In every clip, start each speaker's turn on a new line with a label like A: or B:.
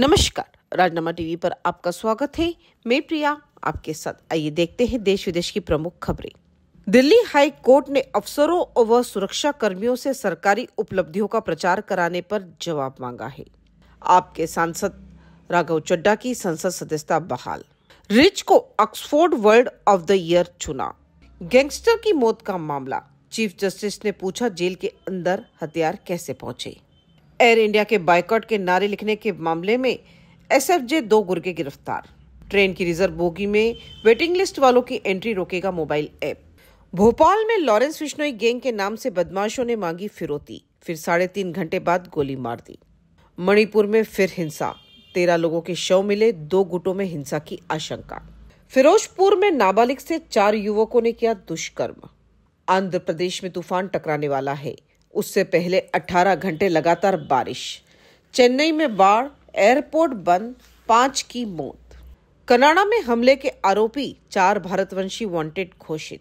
A: नमस्कार राजनामा टीवी पर आपका स्वागत है मैं प्रिया आपके साथ आइए देखते हैं देश विदेश की प्रमुख खबरें दिल्ली हाई कोर्ट ने अफसरों व सुरक्षा कर्मियों से सरकारी उपलब्धियों का प्रचार कराने पर जवाब मांगा है आपके सांसद राघव चड्डा की संसद सदस्यता बहाल रिच को Oxford word of the year चुना गैंगस्टर की मौत का मामला चीफ जस्टिस ने पूछा जेल के अंदर हथियार कैसे पहुंचे एयर इंडिया के बायकॉट के नारे लिखने के मामले में एसएफजे दो गुर्गे गिरफ्तार ट्रेन की रिजर्व बोगी में वेटिंग लिस्ट वालों की एंट्री रोकेगा मोबाइल ऐप भोपाल में लॉरेंस विश्नोई गैंग के नाम से बदमाशों ने मांगी फिरौती फिर साढ़े तीन घंटे बाद गोली मार दी मणिपुर में फिर हिंसा तेरह लोगों के शव मिले दो गुटों में हिंसा की आशंका फिरोजपुर में नाबालिग से चार युवकों ने किया दुष्कर्म आंध्र प्रदेश में तूफान टकराने वाला है उससे पहले 18 घंटे लगातार बारिश चेन्नई में बाढ़ एयरपोर्ट बंद पांच की मौत कनाडा में हमले के आरोपी चार भारतवंशी वांटेड घोषित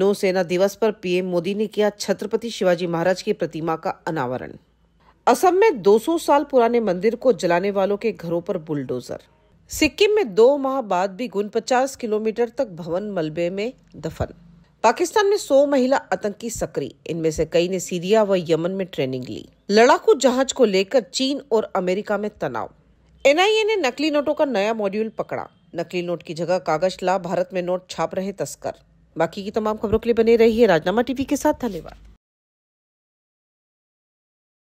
A: नौसेना दिवस पर पीएम मोदी ने किया छत्रपति शिवाजी महाराज की प्रतिमा का अनावरण असम में 200 साल पुराने मंदिर को जलाने वालों के घरों पर बुलडोजर सिक्किम में दो माह बाद भी गुन पचास किलोमीटर तक भवन मलबे में दफन पाकिस्तान में 100 महिला आतंकी सक्रिय इनमें से कई ने सीरिया व यमन में ट्रेनिंग ली लड़ाकू जहाज को लेकर चीन और अमेरिका में तनाव एनआईए ने नकली नोटों का नया मॉड्यूल पकड़ा नकली नोट की जगह कागज ला भारत में नोट छाप रहे तस्कर बाकी की तमाम खबरों के लिए बने रही है राजनामा टीवी के साथ धन्यवाद